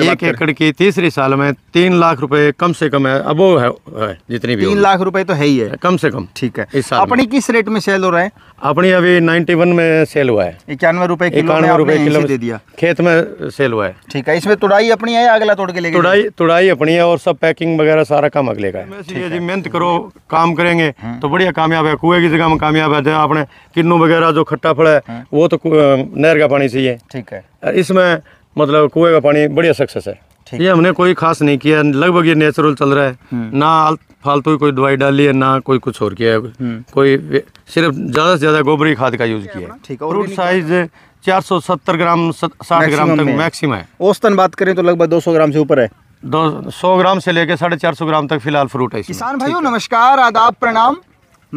एक एकड़ की तीसरी साल में तीन लाख रुपए कम से कम है अब वो है, है जितनी भी तीन लाख रुपए तो है ही है कम से कम ठीक है इस साल अपनी किस रेट में सेल हो रहा है अपनी अभी 91 में सेल हुआ है इक्यानवे रुपए इक्यानवे रुपए किलो दे दिया खेत में सेल हुआ है ठीक है इसमें तुड़ाई अपनी है अगला तोड़ के लेके तुड़ाई तुड़ाई अपनी है और सब पैकिंग वगैरह सारा काम अगले का है जी मेहनत करो काम करेंगे हम्म। तो बढ़िया कामयाब है कुएं की जगह में कामयाब है आपने किन्नू वगैरह जो खट्टा फड़ा है हम्म। वो तो नहर का पानी चाहिए ठीक है इसमें मतलब कुएं का पानी बढ़िया सक्सेस है ये हमने कोई खास नहीं किया लगभग ये नेचुरल चल रहा है हम्म। ना फालतू कोई दवाई डाली है ना कोई कुछ और किया है हम्म। कोई सिर्फ ज़्यादा से ज़्यादा गोबरी खाद का यूज किया फ्रूट साइज 470 ग्राम 60 ग्राम तक मैक्सिमम है औसतन बात करें तो लगभग 200 ग्राम से ऊपर है दो सौ ग्राम से लेकर साढ़े चार सौ ग्राम तक फिलहाल फ्रूट है किसान भाइयों नमस्कार आदाब प्रणाम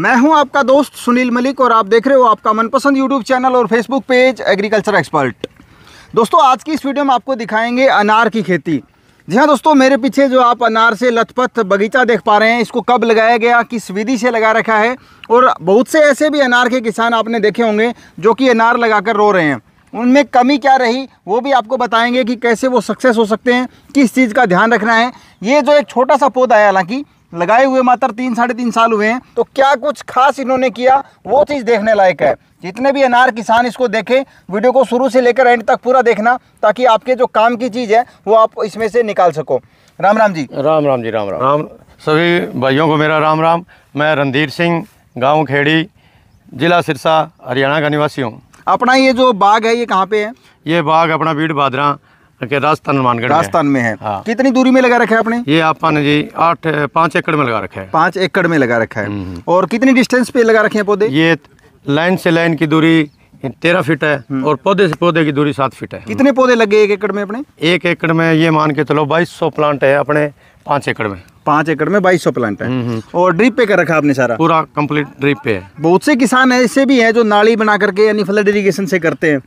मैं हूं आपका दोस्त सुनील मलिक और आप देख रहे हो आपका मनपसंद यूट्यूब चैनल और फेसबुक पेज एग्रीकल्चर एक्सपर्ट दोस्तों आज की इस वीडियो में आपको दिखाएंगे अनार की खेती जी हाँ दोस्तों मेरे पीछे जो आप अनार से लथपथ बगीचा देख पा रहे हैं इसको कब लगाया गया किस विधि से लगा रखा है और बहुत से ऐसे भी अनार के किसान आपने देखे होंगे जो कि अनार लगाकर रो रहे हैं उनमें कमी क्या रही वो भी आपको बताएंगे कि कैसे वो सक्सेस हो सकते हैं किस चीज़ का ध्यान रखना है ये जो एक छोटा सा पौधा है हालांकि लगाए हुए मात्र तीन साढ़े तीन साल हुए हैं तो क्या कुछ खास इन्होंने किया वो चीज़ देखने लायक है जितने भी अनार किसान इसको देखें वीडियो को शुरू से लेकर एंड तक पूरा देखना ताकि आपके जो काम की चीज़ है वो आप इसमें से निकाल सको राम राम जी राम राम जी राम राम राम सभी भाइयों को मेरा राम राम मैं रणधीर सिंह गाँव खेड़ी जिला सिरसा हरियाणा का निवासी हूँ अपना ये जो बाग है ये कहाँ पे है ये बाग अपना बीड़ बादरा કે રાજસ્થાન માનગઢ રાજસ્થાન મે હે કિતની દૂરી મે લગા રખે હે અપને યે આપનેજી 8 5 એકર મે લગા રખા હે 5 એકર મે લગા રખા હે ઓર કિતની ડિસ્ટન્સ પે લગા રખે હે પોદે યે લાઇન સે લાઇન કી દૂરી 13 ફીટ હે ઓર પોદે સે પોદે કી દૂરી 7 ફીટ હે કિતને પોદે લગે હે 1 એકર મે અપને 1 એકર મે યે માન કે चलो 2200 પ્લાન્ટ હે અપને 5 એકર મે 5 એકર મે 2200 પ્લાન્ટ હે ઓર ડ્રિપ પે કર રખા હે અપને સારા پورا કમ્પલીટ ડ્રિપ પે હે બહુત સે કિસાન હે એસે ભી હે જો નાળી બના કરકે એની ફ્લડ ઇરિગેશન સે karte hai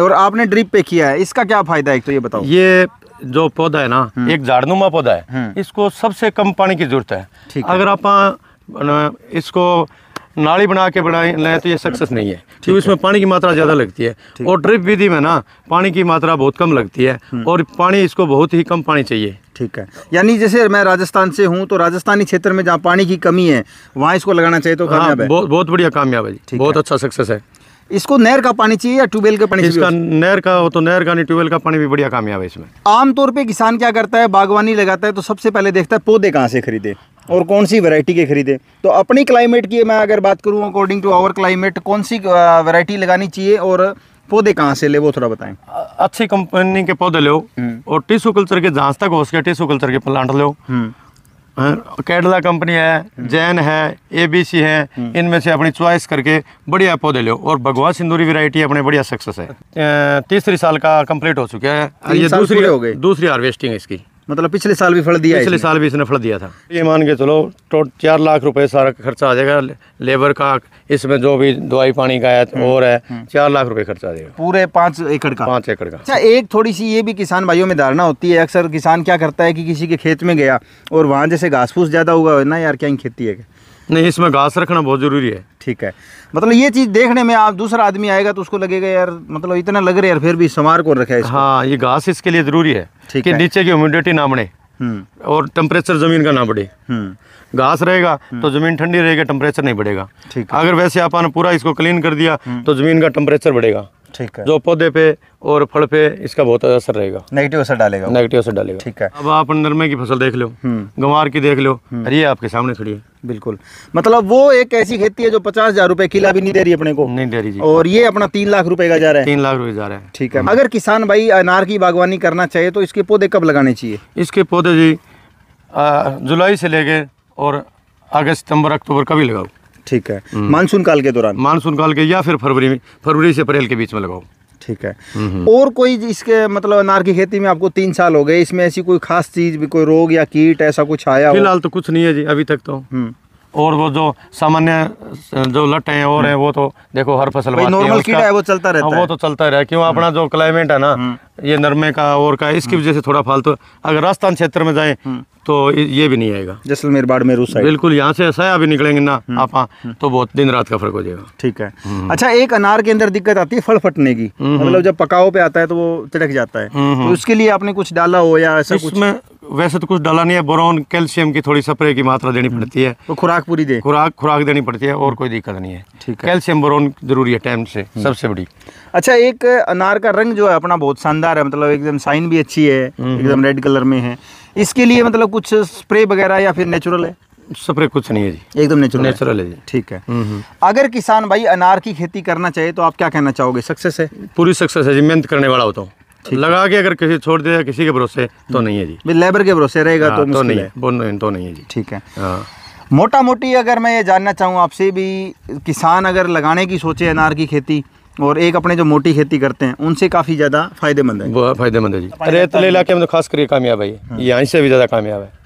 और आपने ड्रिप पे किया है इसका क्या फायदा है तो ये बताओ ये जो पौधा है ना हम्म। एक झाड़नुमा पौधा है हम्म। इसको सबसे कम पानी की जरूरत है अगर आप इसको नाली बना के बनाए लें तो ये सक्सेस नहीं है क्योंकि उसमें पानी की मात्रा ज़्यादा लगती है और ड्रिप विधि में ना पानी की मात्रा बहुत कम लगती है हम्म। और पानी इसको बहुत ही कम पानी चाहिए ठीक है यानी जैसे मैं राजस्थान से हूँ तो राजस्थानी क्षेत्र में जहाँ पानी की कमी है वहाँ इसको लगाना चाहिए तो हाँ, कामयाब है बहुत बहुत बढ़िया कामयाब है जी बहुत अच्छा सक्सेस है इसको नहर का पानी चाहिए या ट्यूबवेल का पानी इसका नहर का हो तो नहर का नहीं ट्यूबवेल का पानी भी बढ़िया कामयाब है इसमें आमतौर पे किसान क्या करता है बागवानी लगाता है तो सबसे पहले देखता है पौधे कहाँ से खरीदे और कौन सी वैरायटी के खरीदे तो अपनी क्लाइमेट की मैं अगर बात करूँ अकॉर्डिंग टू आवर क्लाइमेट कौन सी वरायटी लगानी चाहिए और पौधे कहाँ से ले वो थोड़ा बताएं अच्छी कंपनी के पौधे लो हम्म। और टिश्यू कल्चर के जहाँ तक हो सके टिश्यू कल्चर के प्लांट लो हम्म। कैडला कंपनी है जैन है एबीसी है इनमें से अपनी च्वाइस करके बढ़िया पौधे लो और भगवान सिंदूरी वैरायटी अपने बढ़िया सक्सेस है तीसरी साल का कंप्लीट हो चुका है ये दूसरी हो गई दूसरी हार्वेस्टिंग है इसकी मतलब पिछले साल भी फल दिया पिछले साल भी इसने फल दिया था ये मान के चलो तो चार लाख रुपए सारा खर्चा आ जाएगा लेबर का इसमें जो भी दवाई पानी का है हम्म, और है हम्म। चार लाख रुपए खर्चा आ जाएगा पूरे पाँच एकड़ का पाँच एकड़ का अच्छा एक थोड़ी सी ये भी किसान भाइयों में धारणा होती है अक्सर किसान क्या करता है कि किसी के खेत में गया और वहाँ जैसे घास फूस ज़्यादा हुआ है ना यार क्या खेती है नहीं इसमें घास रखना बहुत ज़रूरी है ठीक है मतलब ये चीज़ देखने में आप दूसरा आदमी आएगा तो उसको लगेगा यार मतलब इतना लग रहा है यार फिर भी समार को रखा है इसको। हाँ ये घास इसके लिए ज़रूरी है ठीक कि है। नीचे की ह्यूमिडिटी ना बढ़े हम्म। और टेम्परेचर ज़मीन का ना बढ़े हम्म। घास रहेगा हम्म। तो ज़मीन ठंडी रहेगी टेम्परेचर नहीं बढ़ेगा ठीक अगर वैसे आपने पूरा इसको क्लीन कर दिया तो ज़मीन का टेम्परेचर बढ़ेगा ठीक है जो पौधे पे और फल पे इसका बहुत असर रहेगा नेगेटिव असर डालेगा नेगेटिव असर डालेगा ठीक है अब आप नरमे की फसल देख लो हम्म। गंवार की देख लो हरी हम्म। आपके सामने खड़ी है बिल्कुल मतलब वो एक ऐसी खेती है जो पचास हजार रूपए किला भी नहीं दे रही अपने को नहीं दे रही जी और ये अपना तीन लाख रुपए का जा रहा है तीन लाख रुपए जा रहा है ठीक है हम्म। अगर किसान भाई अनार की बागवानी करना चाहिए तो इसके पौधे कब लगाने चाहिए इसके पौधे जी जुलाई से लेके और अगस्त सितम्बर अक्टूबर कभी लगाओ ठीक है हम्म। मानसून काल के दौरान मानसून काल के या फिर फरवरी में फरवरी से अप्रैल के बीच में लगाओ ठीक है हम्म। और कोई इसके मतलब अनार की खेती में आपको तीन साल हो गए इसमें ऐसी कोई खास चीज भी कोई रोग या कीट ऐसा कुछ आया फिलहाल तो कुछ नहीं है जी अभी तक तो हम्म। और वो जो सामान्य जो लट हैं और हैं वो तो देखो हर फसल नॉर्मल कीड़ा है वो चलता रहता हाँ, है वो तो चलता रहा क्यों अपना हम्म। जो क्लाइमेट है ना हम्म। ये नरमे का और का इसकी हम्म। वजह से थोड़ा फालतू अगर राजस्थान क्षेत्र में जाए तो ये भी नहीं आएगा जैसलमेर बाड़मेर उस बिल्कुल यहाँ से ऐसा भी निकलेंगे ना आप तो बहुत दिन रात का फर्क हो जाएगा ठीक है अच्छा एक अनार के अंदर दिक्कत आती है फल फटने की मतलब जब पकाओ पे आता है तो वो चटक जाता है उसके तो लिए आपने कुछ डाला हो या ऐसा कुछ वैसे तो कुछ डाला नहीं है बोरोन कैल्शियम की थोड़ी स्प्रे की मात्रा देनी हम्म। पड़ती है तो खुराक पूरी दे खुराक खुराक देनी पड़ती है और हम्म। कोई दिक्कत नहीं है ठीक है कैल्शियम बोरोन जरूरी है टाइम से हम्म। सबसे बड़ी अच्छा एक अनार का रंग जो है अपना बहुत शानदार है मतलब एकदम साइन भी अच्छी है एकदम रेड कलर में है इसके लिए मतलब कुछ स्प्रे वगैरह या फिर नेचुरल है स्प्रे कुछ नहीं है जी एकदम नेचुरल नेचुरल है जी ठीक है अगर किसान भाई अनार की खेती करना चाहिए तो आप क्या कहना चाहोगे सक्सेस है पूरी सक्सेस है जी मेहनत करने वाला होता हूँ लगा के अगर किसी छोड़ दे किसी के भरोसे तो नहीं है जी लेबर के भरोसे रहेगा हाँ, तो, तो, नहीं है वो तो नहीं है जी ठीक है हाँ। मोटा मोटी अगर मैं ये जानना चाहूँ आपसे भी किसान अगर लगाने की सोचे अनार की खेती और एक अपने जो मोटी खेती करते हैं उनसे काफ़ी ज़्यादा फायदेमंद है वो फायदेमंद है जी रेतले इलाके में तो खास करके कामयाब है हाँ। यहाँ से भी ज़्यादा कामयाब है